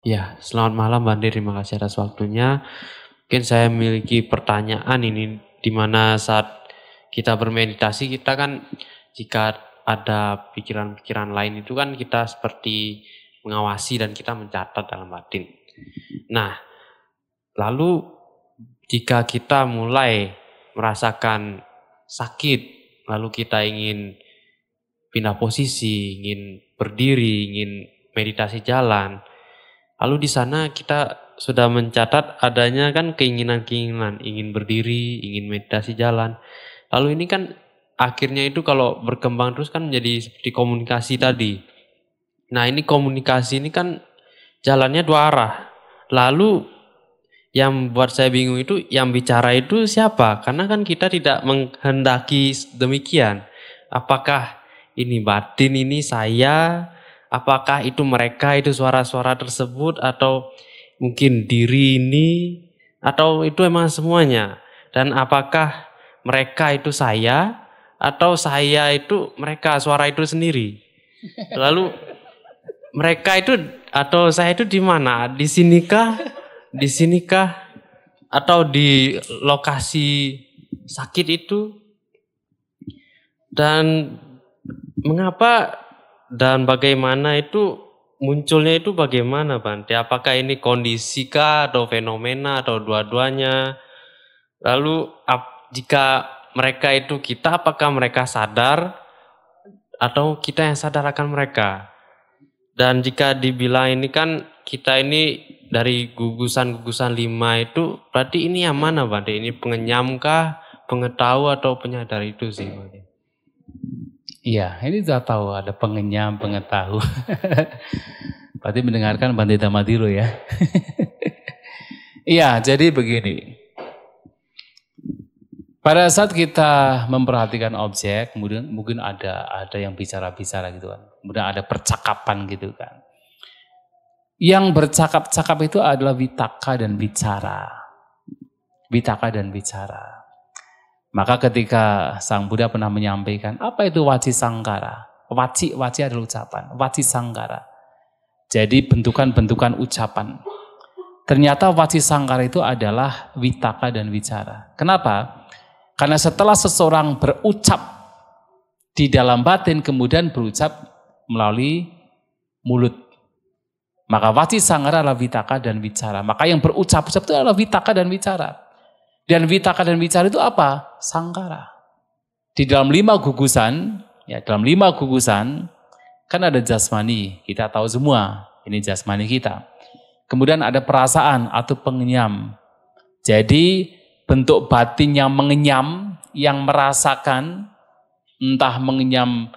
Ya, selamat malam Mbak Terima kasih atas waktunya. Mungkin saya memiliki pertanyaan ini di mana saat kita bermeditasi kita kan jika ada pikiran-pikiran lain itu kan kita seperti mengawasi dan kita mencatat dalam batin. Nah, lalu jika kita mulai merasakan sakit, lalu kita ingin pindah posisi, ingin berdiri, ingin meditasi jalan, Lalu di sana kita sudah mencatat adanya kan keinginan-keinginan, ingin berdiri, ingin meditasi jalan. Lalu ini kan akhirnya itu kalau berkembang terus kan menjadi seperti komunikasi tadi. Nah ini komunikasi ini kan jalannya dua arah. Lalu yang buat saya bingung itu yang bicara itu siapa? Karena kan kita tidak menghendaki demikian. Apakah ini batin ini saya apakah itu mereka itu suara-suara tersebut atau mungkin diri ini atau itu emang semuanya dan apakah mereka itu saya atau saya itu mereka suara itu sendiri lalu mereka itu atau saya itu di mana di sinikah di sinikah atau di lokasi sakit itu dan mengapa dan bagaimana itu munculnya itu bagaimana Bante? Apakah ini kondisi kah atau fenomena atau dua-duanya? Lalu ap, jika mereka itu kita apakah mereka sadar atau kita yang sadar akan mereka? Dan jika dibilang ini kan kita ini dari gugusan-gugusan lima itu berarti ini yang mana Bante? Ini pengenyam kah, pengetahu atau penyadar itu sih Bante? Iya, ini sudah tahu ada pengenyam, pengetahu. Berarti mendengarkan Bandita Madiro ya. Iya, jadi begini. Pada saat kita memperhatikan objek, kemudian mungkin ada ada yang bicara-bicara gitu kan. Kemudian ada percakapan gitu kan. Yang bercakap-cakap itu adalah bitaka dan bicara. bitaka dan bicara. Maka ketika Sang Buddha pernah menyampaikan, apa itu waci sangkara? Waci, waci adalah ucapan, waci sangkara. Jadi bentukan-bentukan ucapan. Ternyata waci sangkara itu adalah witaka dan wicara. Kenapa? Karena setelah seseorang berucap di dalam batin, kemudian berucap melalui mulut. Maka waci sangkara adalah witaka dan wicara. Maka yang berucap-ucap itu adalah witaka dan wicara. Dan witaka dan bicara itu apa? Sangkara. Di dalam lima gugusan, ya dalam lima gugusan, kan ada jasmani, kita tahu semua, ini jasmani kita. Kemudian ada perasaan atau pengenyam. Jadi bentuk batin yang mengenyam, yang merasakan, entah mengenyam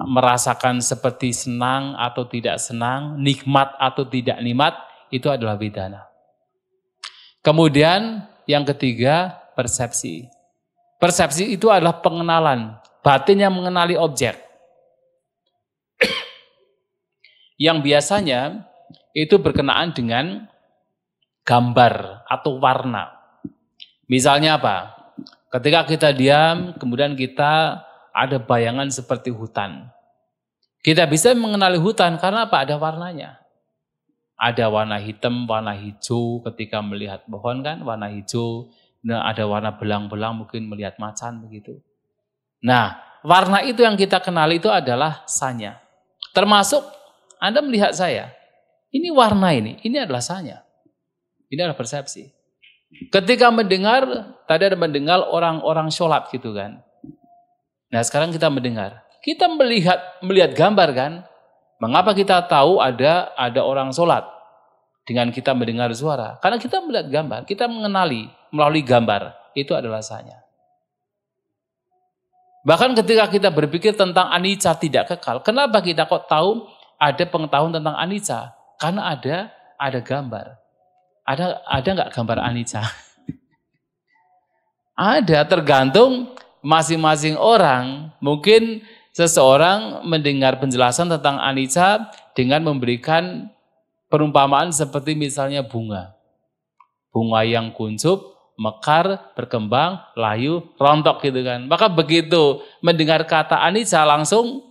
merasakan seperti senang atau tidak senang, nikmat atau tidak nikmat, itu adalah bidana. Kemudian yang ketiga, persepsi. Persepsi itu adalah pengenalan. Batin yang mengenali objek. yang biasanya itu berkenaan dengan gambar atau warna. Misalnya apa? Ketika kita diam, kemudian kita ada bayangan seperti hutan. Kita bisa mengenali hutan karena apa? Ada warnanya. Ada warna hitam, warna hijau ketika melihat pohon kan, warna hijau. Nah, ada warna belang-belang mungkin melihat macan begitu. Nah, warna itu yang kita kenali itu adalah sanya. Termasuk Anda melihat saya. Ini warna ini, ini adalah sanya. Ini adalah persepsi. Ketika mendengar, tadi ada mendengar orang-orang sholat gitu kan. Nah sekarang kita mendengar. Kita melihat melihat gambar kan, Mengapa kita tahu ada ada orang sholat dengan kita mendengar suara? Karena kita melihat gambar, kita mengenali melalui gambar itu adalah sahnya. Bahkan ketika kita berpikir tentang anicca tidak kekal, kenapa kita kok tahu ada pengetahuan tentang anicca? Karena ada ada gambar. Ada ada nggak gambar anicca? ada tergantung masing-masing orang. Mungkin seseorang mendengar penjelasan tentang anicca dengan memberikan perumpamaan seperti misalnya bunga. Bunga yang kuncup, mekar, berkembang, layu, rontok gitu kan. Maka begitu mendengar kata anicca langsung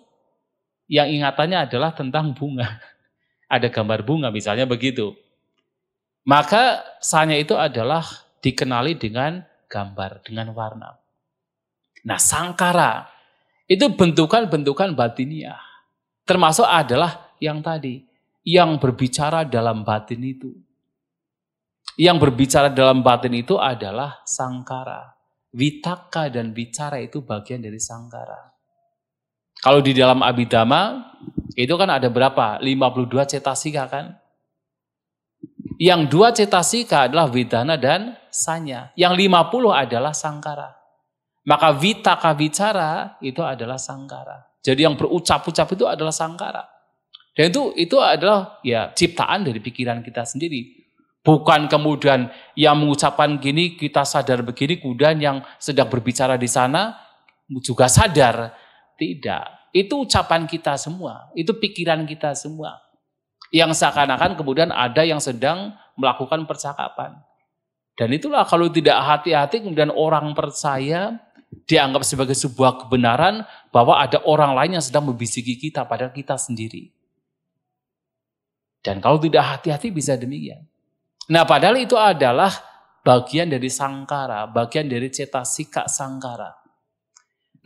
yang ingatannya adalah tentang bunga. Ada gambar bunga misalnya begitu. Maka sanya itu adalah dikenali dengan gambar, dengan warna. Nah sangkara, itu bentukan-bentukan batiniah. Termasuk adalah yang tadi, yang berbicara dalam batin itu. Yang berbicara dalam batin itu adalah sangkara. Witaka dan bicara itu bagian dari sangkara. Kalau di dalam abidama, itu kan ada berapa? 52 cetasika kan? Yang dua cetasika adalah vidana dan sanya. Yang 50 adalah sangkara. Maka vita bicara itu adalah sangkara. Jadi yang berucap-ucap itu adalah sangkara. Dan itu itu adalah ya ciptaan dari pikiran kita sendiri. Bukan kemudian yang mengucapkan gini kita sadar begini, kemudian yang sedang berbicara di sana juga sadar. Tidak. Itu ucapan kita semua, itu pikiran kita semua. Yang seakan-akan kemudian ada yang sedang melakukan percakapan. Dan itulah kalau tidak hati-hati kemudian orang percaya dianggap sebagai sebuah kebenaran bahwa ada orang lain yang sedang membisiki kita padahal kita sendiri. Dan kalau tidak hati-hati bisa demikian. Nah padahal itu adalah bagian dari sangkara, bagian dari cetasika sangkara.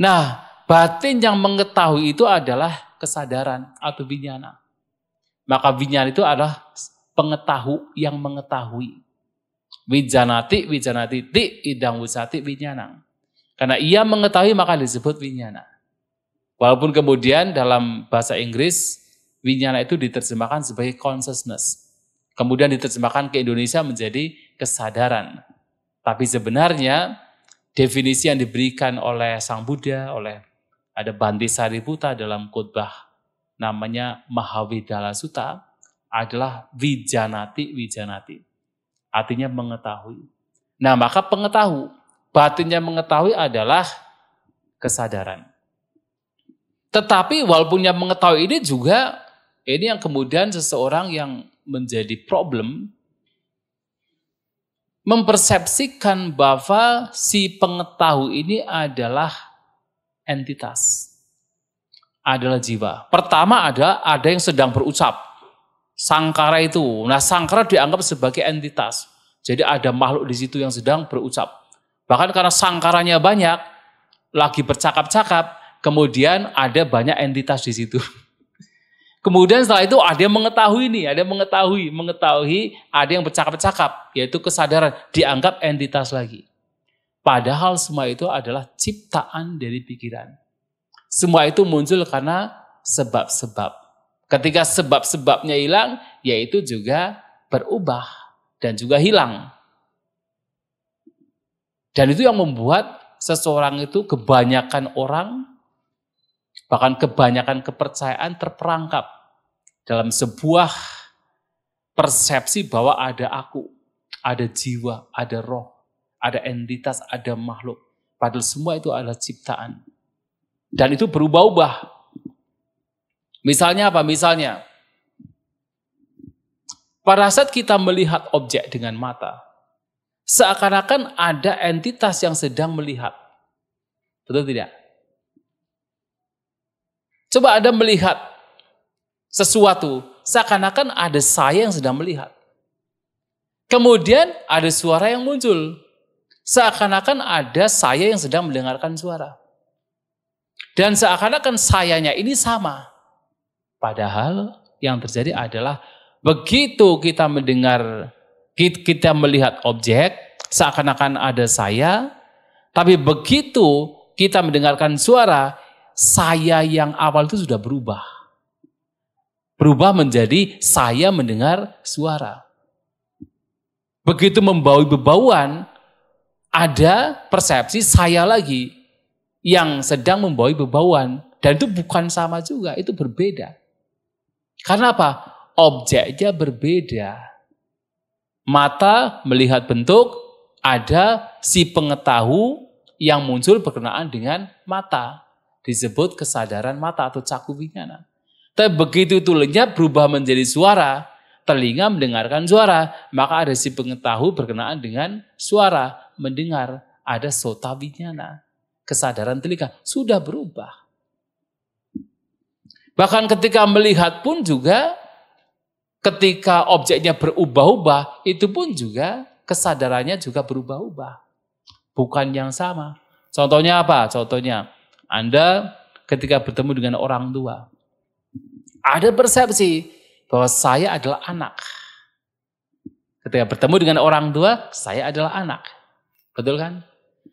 Nah batin yang mengetahui itu adalah kesadaran atau binyana. Maka binyana itu adalah pengetahu yang mengetahui. Wijanati, wijanati, ti, idang wisati binyanang. Karena ia mengetahui maka disebut winyana. Walaupun kemudian dalam bahasa Inggris, winyana itu diterjemahkan sebagai consciousness. Kemudian diterjemahkan ke Indonesia menjadi kesadaran. Tapi sebenarnya definisi yang diberikan oleh Sang Buddha, oleh ada Banti Sariputta dalam khotbah namanya Mahavidala Sutta adalah wijanati wijanati. Artinya mengetahui. Nah, maka pengetahui Batinnya mengetahui adalah kesadaran. Tetapi walaupun yang mengetahui ini juga ini yang kemudian seseorang yang menjadi problem mempersepsikan bahwa si pengetahu ini adalah entitas, adalah jiwa. Pertama ada ada yang sedang berucap, sangkara itu. Nah sangkara dianggap sebagai entitas. Jadi ada makhluk di situ yang sedang berucap. Bahkan karena sangkarannya banyak, lagi bercakap-cakap, kemudian ada banyak entitas di situ. Kemudian setelah itu ada yang mengetahui nih, ada yang mengetahui, mengetahui ada yang bercakap-cakap, yaitu kesadaran dianggap entitas lagi. Padahal semua itu adalah ciptaan dari pikiran. Semua itu muncul karena sebab-sebab. Ketika sebab-sebabnya hilang, yaitu juga berubah dan juga hilang. Dan itu yang membuat seseorang itu kebanyakan orang, bahkan kebanyakan kepercayaan terperangkap dalam sebuah persepsi bahwa ada aku, ada jiwa, ada roh, ada entitas, ada makhluk. Padahal semua itu adalah ciptaan. Dan itu berubah-ubah. Misalnya apa? Misalnya, pada saat kita melihat objek dengan mata, Seakan-akan ada entitas yang sedang melihat. Betul tidak? Coba Anda melihat sesuatu, seakan-akan ada saya yang sedang melihat. Kemudian ada suara yang muncul. Seakan-akan ada saya yang sedang mendengarkan suara. Dan seakan-akan sayanya ini sama. Padahal yang terjadi adalah begitu kita mendengar kita melihat objek, seakan-akan ada saya, tapi begitu kita mendengarkan suara, saya yang awal itu sudah berubah. Berubah menjadi saya mendengar suara. Begitu membaui bebauan, ada persepsi saya lagi yang sedang membaui bebauan. Dan itu bukan sama juga, itu berbeda. Karena apa? Objeknya berbeda. Mata melihat bentuk, ada si pengetahu yang muncul berkenaan dengan mata. Disebut kesadaran mata atau cakupinya. winyana. Tapi begitu itu lenyap berubah menjadi suara, telinga mendengarkan suara, maka ada si pengetahu berkenaan dengan suara, mendengar, ada sota vinyana. Kesadaran telinga sudah berubah. Bahkan ketika melihat pun juga ketika objeknya berubah-ubah, itu pun juga kesadarannya juga berubah-ubah. Bukan yang sama. Contohnya apa? Contohnya, Anda ketika bertemu dengan orang tua, ada persepsi bahwa saya adalah anak. Ketika bertemu dengan orang tua, saya adalah anak. Betul kan?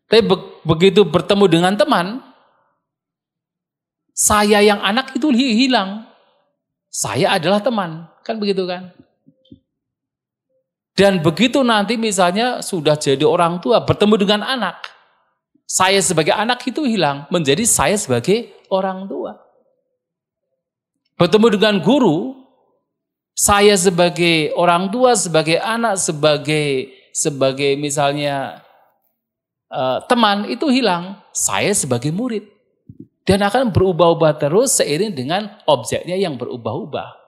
Tapi be begitu bertemu dengan teman, saya yang anak itu hilang. Saya adalah teman. Kan begitu kan? Dan begitu nanti misalnya sudah jadi orang tua, bertemu dengan anak. Saya sebagai anak itu hilang, menjadi saya sebagai orang tua. Bertemu dengan guru, saya sebagai orang tua, sebagai anak, sebagai sebagai misalnya eh, teman itu hilang. Saya sebagai murid dan akan berubah-ubah terus seiring dengan objeknya yang berubah-ubah.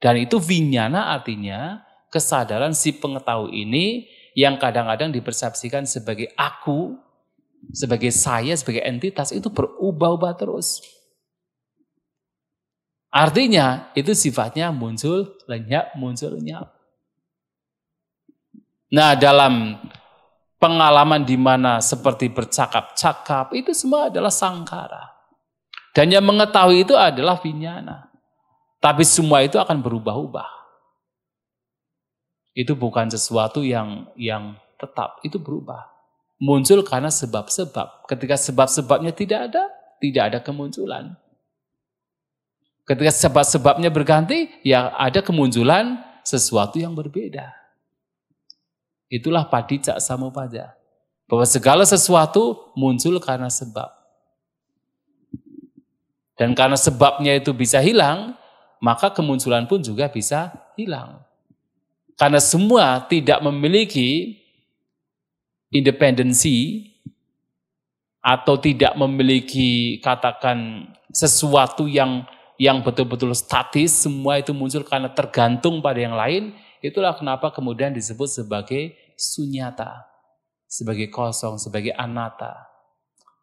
Dan itu vinyana artinya kesadaran si pengetahui ini yang kadang-kadang dipersepsikan sebagai aku, sebagai saya, sebagai entitas itu berubah-ubah terus. Artinya itu sifatnya muncul lenyap, muncul lenyap. Nah dalam pengalaman di mana seperti bercakap-cakap itu semua adalah sangkara. Dan yang mengetahui itu adalah vinyana. Tapi semua itu akan berubah-ubah. Itu bukan sesuatu yang yang tetap, itu berubah. Muncul karena sebab-sebab. Ketika sebab-sebabnya tidak ada, tidak ada kemunculan. Ketika sebab-sebabnya berganti, ya ada kemunculan sesuatu yang berbeda. Itulah padi padicak samupada. Bahwa segala sesuatu muncul karena sebab. Dan karena sebabnya itu bisa hilang, maka kemunculan pun juga bisa hilang. Karena semua tidak memiliki independensi atau tidak memiliki katakan sesuatu yang yang betul-betul statis, semua itu muncul karena tergantung pada yang lain, itulah kenapa kemudian disebut sebagai sunyata, sebagai kosong, sebagai anata,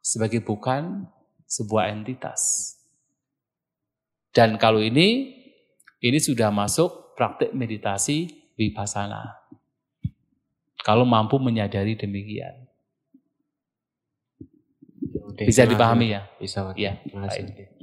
sebagai bukan sebuah entitas. Dan kalau ini, ini sudah masuk praktik meditasi vipassana. Kalau mampu menyadari demikian. Bisa dipahami ya? Bisa. Ya, baik.